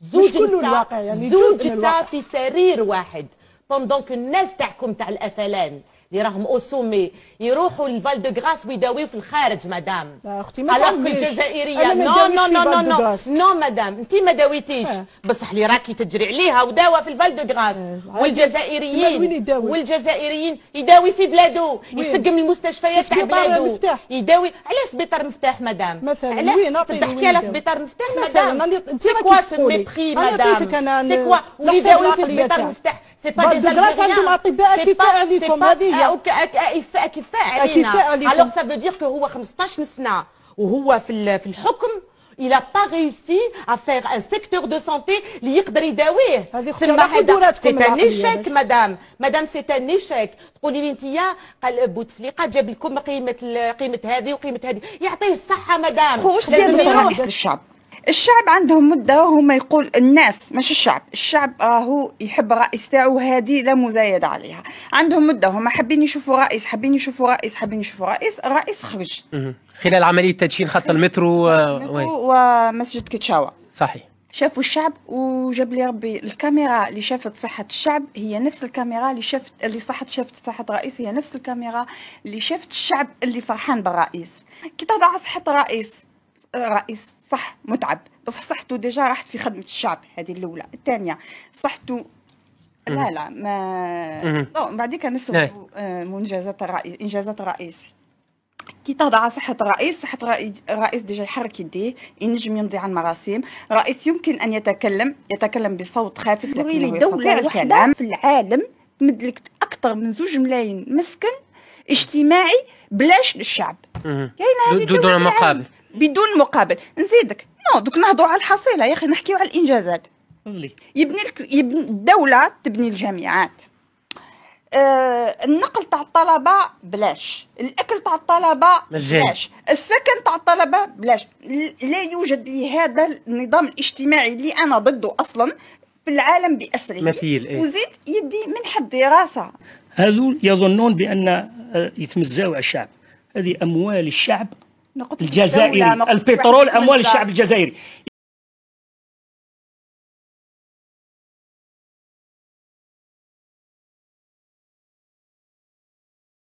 زوج كله الواقع يعني زوج في سرير واحد بوندونك الناس تحكم تاع الافلان اللي راهم اوسومي يروحوا للفال دو غراس ويداويو في الخارج مدام اختي ما الجزائريه نو نو نو نو نو مدام انت ما داويتيش آه. بصح اللي راكي تجري عليها وداوى في الفال دو غراس آه، والجزائريين والجزائريين يداوي في بلاده يسقم المستشفيات تاع بلادو يداوي على سبيطار مفتاح مدام مثلا على تضحكي على سبيطار مفتاح مدام انت راكي تقولي سي عطيتك انا سي كوا ويداوي في سبيطار مفتاح سي با دي الجزائريين عندهم اطباء كفاء عليكم هذه اكفاء اكفاء علينا alors ça veut dire que هو 15 سنه وهو في في الحكم il a pas réussi à faire un secteur de santé اللي يقدر يداويه تسمى هذا سي ان ايشيك مدام مدام سي ان تقولي لي انت قال بوتفليقه جاب لكم قيمه قيمه هذه وقيمه هذه يعطيه الصحه مدام خوش سي الشعب الشعب عندهم مده هما يقول الناس مش الشعب الشعب راهو آه، يحب الرئيس تاعو هذه لا مزايد عليها عندهم مده هما حابين يشوفوا رئيس حابين يشوفوا رئيس حابين يشوفوا رئيس الرئيس خرج خلال عمليه تدشين خط المترو, المترو ومسجد كتشاوه صحيح شافوا الشعب وجاب لي ربي الكاميرا اللي شافت صحة الشعب هي نفس الكاميرا اللي شافت اللي صحت شافت صحة الرئيس هي نفس الكاميرا اللي شافت الشعب اللي فرحان بالرئيس كي تضع صحة الرئيس رئيس صح متعب بصح صحته ديجا راحت في خدمه الشعب هذه الاولى الثانيه صحته لا لا ما بعديك نسوا منجزات الرئيس انجازات الرئيس كي تهضع على صحة الرئيس صحة الرئيس ديجا يحرك يديه ينجم يمضي على المراسيم رئيس يمكن أن يتكلم يتكلم بصوت خافت يستطيع دولة الكلام في العالم تمدلك أكثر من زوج ملايين مسكن اجتماعي بلاش للشعب كاينه هذه بدون مقابل بدون مقابل نزيدك نو دوك نهضروا على الحصيله يا اخي نحكيو على الانجازات يبني لك يبني الدوله تبني الجامعات آه النقل تاع الطلبه بلاش الاكل تاع الطلبه بلاش السكن تاع الطلبه بلاش لا يوجد لهذا النظام الاجتماعي اللي انا ضده اصلا في العالم باسره مثيل إيه؟ وزيد يدي منح الدراسه هذول يظنون بان آه، يتمزاو على الشعب هذه أموال الشعب الجزائري البترول أموال الشعب الجزائري